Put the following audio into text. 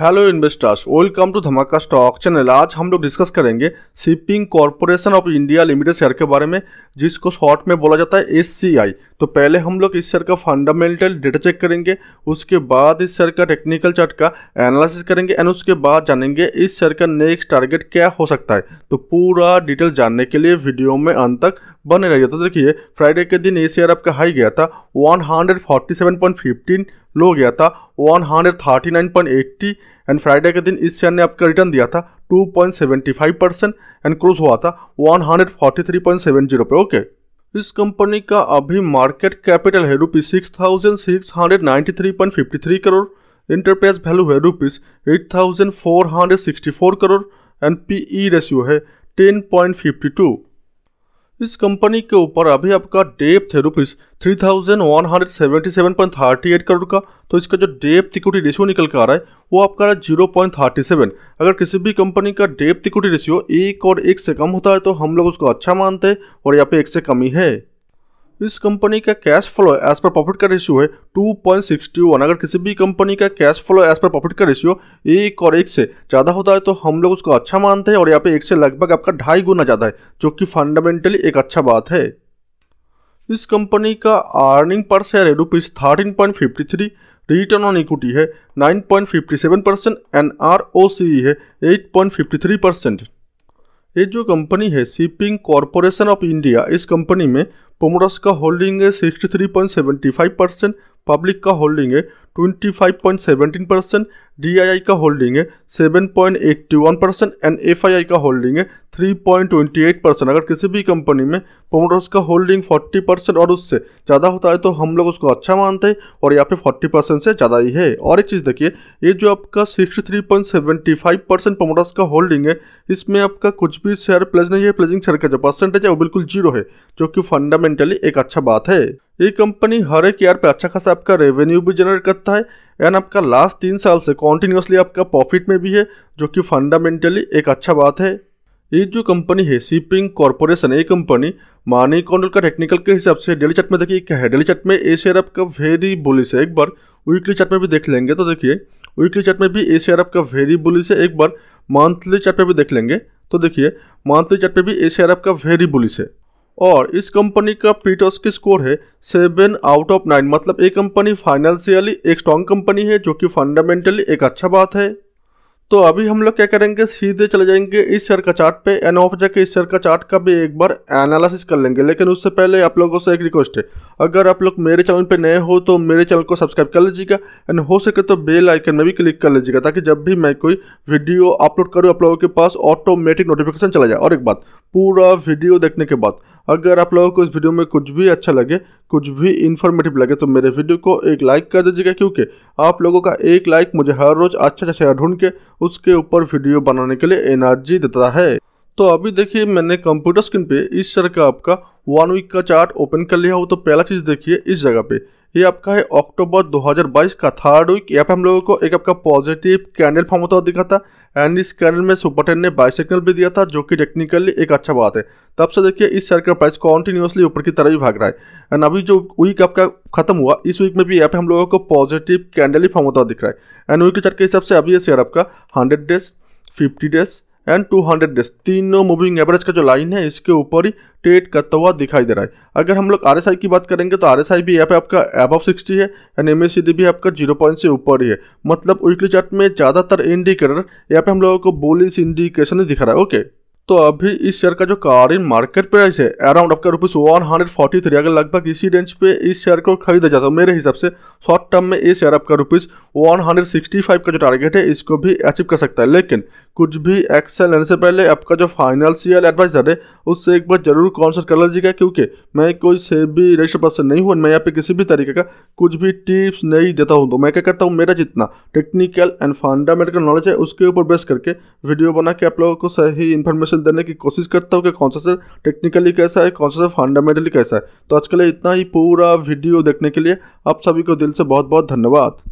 hello investors welcome to Dhamaka stock channel आज हम लोग डिस्कस करेंगे shipping corporation of India limited share के बारे में जिसको शॉर्ट में बोला जाता है एस तो पहले हम लोग इस शेयर का फंडामेंटल डेटा चेक करेंगे उसके बाद इस शेयर का टेक्निकल चार्ट का एनालिसिस करेंगे एंड उसके बाद जानेंगे इस शेयर का नेक्स्ट टारगेट क्या हो सकता है तो पूरा डिटेल जानने के लिए वीडियो में अंत तक बने रहिए तो देखिए फ्राइडे के दिन ये शेयर आपका हाई गया था 147.15 लो गया था 139.80 एंड फ्राइडे के दिन इस शेयर ने आपका रिटर्न दिया था 2.75 परसेंट एंड क्लोज हुआ था 143.70 पे ओके इस कंपनी का अभी मार्केट कैपिटल है rupees six thousand six hundred three point fifty three crore enterprise value है rupees eight thousand four hundred sixty four crore and P E ratio है टेन पॉइंट फिफ्टी टू इस कंपनी के ऊपर अभी आपका डेप्थ है rupees three thousand one hundred seventy seven point thirty eight crore का तो इसका जो डेप्थ इक्विटी रेशियो निकल कर आ रहा है वो आपका है जीरो पॉइंट थर्टी सेवन अगर किसी भी कंपनी का डेप इक्विटी रेशियो एक और एक से कम होता है तो हम लोग उसको अच्छा मानते हैं और यहाँ पे एक से कम ही है इस कंपनी का cash flow as per profit का रेशियो है 2.61 अगर किसी भी कंपनी का cash flow as per profit का रेशियो एक और एक से ज़्यादा होता है तो हम लोग उसको अच्छा मानते हैं और यहाँ पे एक से लगभग आपका ढाई गुना ज़्यादा है जो कि फंडामेंटली एक अच्छा बात है इस कंपनी का अर्निंग पर शेयर है rupees thirteen point fifty three return on equity है nine point fifty seven percent and R O C है eight point fifty three percent ये जो कंपनी है शिपिंग कॉरपोरेशन ऑफ इंडिया इस company में promoters का holding है sixty three point seventy five percent public का होल्डिंग है 25.17 परसेंट डी का होल्डिंग है 7.81 परसेंट एंड एफ का होल्डिंग है 3.28 परसेंट अगर किसी भी कंपनी में प्रोमोटर्स का होल्डिंग 40 परसेंट और उससे ज़्यादा होता है तो हम लोग उसको अच्छा मानते हैं और यहाँ पे 40 परसेंट से ज़्यादा ही है और एक चीज़ देखिए ये जो आपका 63.75 परसेंट प्रोमोटर्स का होल्डिंग है इसमें आपका कुछ भी शेयर प्लेज नहीं है प्लेजिंग शेयर का जो परसेंटेज है वो बिल्कुल जीरो है जो कि फंडामेंटली एक अच्छा बात है ये कंपनी हर एक ईयर पे अच्छा खासा आपका रेवेन्यू भी जनरेट करता है एंड आपका लास्ट तीन साल से कॉन्टिन्यूसली आपका प्रॉफिट में भी है जो कि फंडामेंटली एक अच्छा बात है ये जो कंपनी है शिपिंग कॉरपोरेशन ये कंपनी मानी कॉन्डल का टेक्निकल के हिसाब से डेली चार्ट में देखिए क्या है डेली चार्ट में ए शेयर आपका वेरी बुलिस है एक बार वीकली चार्ट में भी देख लेंगे तो देखिए वीकली चार्ट में भी ए शेयर आपका वेरी बुलिस है एक बार मंथली चार्ट में भी देख लेंगे तो देखिए मंथली चार्ट में भी ए शेयर आपका वेरी बुलिस है और इस कंपनी का पीटर्स की स्कोर है सेवन आउट ऑफ नाइन मतलब ये कंपनी फाइनेंशियली एक स्ट्रॉन्ग कंपनी है जो कि फंडामेंटली एक अच्छा बात है तो अभी हम लोग क्या करेंगे सीधे चले जाएंगे इस शेयर का चार्ट पे एंड ऑफ जाके इस शेयर का चार्ट का भी एक बार एनालिसिस कर लेंगे लेकिन उससे पहले आप लोगों से एक रिक्वेस्ट है अगर आप लोग मेरे चैनल पे नए हो तो मेरे चैनल को सब्सक्राइब कर लीजिएगा एंड हो सके तो बेल आइकन में भी क्लिक कर लीजिएगा ताकि जब भी मैं कोई वीडियो अपलोड करूँ आप लोगों के पास ऑटोमेटिक नोटिफिकेशन चला जाए और एक बात पूरा वीडियो देखने के बाद अगर आप लोगों को इस वीडियो में कुछ भी अच्छा लगे कुछ भी इन्फॉर्मेटिव लगे तो मेरे वीडियो को एक लाइक कर दीजिएगा क्योंकि आप लोगों का एक लाइक मुझे हर रोज़ अच्छा अच्छा ढूंढ के उसके ऊपर वीडियो बनाने के लिए एनर्जी देता है तो अभी देखिए मैंने कंप्यूटर स्क्रीन पे इस तरह का आपका वन वीक का चार्ट ओपन कर लिया हो तो पहला चीज़ देखिए इस जगह पे ये आपका है अक्टूबर 2022 का थर्ड वीक यहाँ पे हम लोगों को एक आपका पॉजिटिव कैंडल फॉर्म होता हुआ दिखा था एंड इस कैंडल में सुपर टेन ने बाई सिग्नल भी दिया था जो कि टेक्निकली एक अच्छा बात है तब से देखिए इस शेयर का प्राइस कॉन्टिन्यूसली ऊपर की तरफ ही भाग रहा है एंड अभी जो वीक आपका खत्म हुआ इस वीक में भी यहाँ पे हम लोगों को पॉजिटिव कैंडल ही फॉर्म होता हुआ दिख रहा है एंड वीक के चार्ट के हिसाब से अभी ये शेयर आपका hundred days fifty days and hundred days तीनों मूविंग एवरेज का जो लाइन है इसके ऊपर ही ट्रेड करता हुआ दिखाई दे रहा है अगर हम लोग आर की बात करेंगे तो आर भी यहाँ पे आपका एबव 60 है एंड एम भी आपका जीरो पॉइंट से ऊपर ही है मतलब वीकली चार्ट में ज़्यादातर इंडिकेटर यहाँ पे हम लोगों को बोलिस इंडिकेशन दिखा रहा है ओके तो अभी इस शेयर का जो कारिन मार्केट प्राइस है अराउंड आपका rupees one hundred forty three अगर लगभग इसी रेंज पे इस शेयर को खरीदा जाता है तो मेरे हिसाब से शॉर्ट टर्म में ये शेयर आपका rupees one hundred sixty five का जो टारगेट है इसको भी अचीव कर सकता है लेकिन कुछ भी एक्सेल लेने से पहले आपका जो फाइनेंशियल एडवाइजर है उससे एक बार जरूर कॉन्सल्ट कर लीजिएगा क्योंकि मैं कोई से भी रजिस्टर पर्सन नहीं हूँ मैं यहाँ पे किसी भी तरीके का कुछ भी टिप्स नहीं देता हूँ तो मैं क्या करता हूँ मेरा जितना टेक्निकल एंड फंडामेंटल नॉलेज है उसके ऊपर बेस करके वीडियो बना के आप लोगों को सही इन्फॉर्मेशन क्वेश्चन देने की कोशिश करता हूँ कि कौन सा सर टेक्निकली कैसा है कौन सा सर फंडामेंटली कैसा है तो आज के लिए इतना ही पूरा वीडियो देखने के लिए आप सभी को दिल से बहुत बहुत धन्यवाद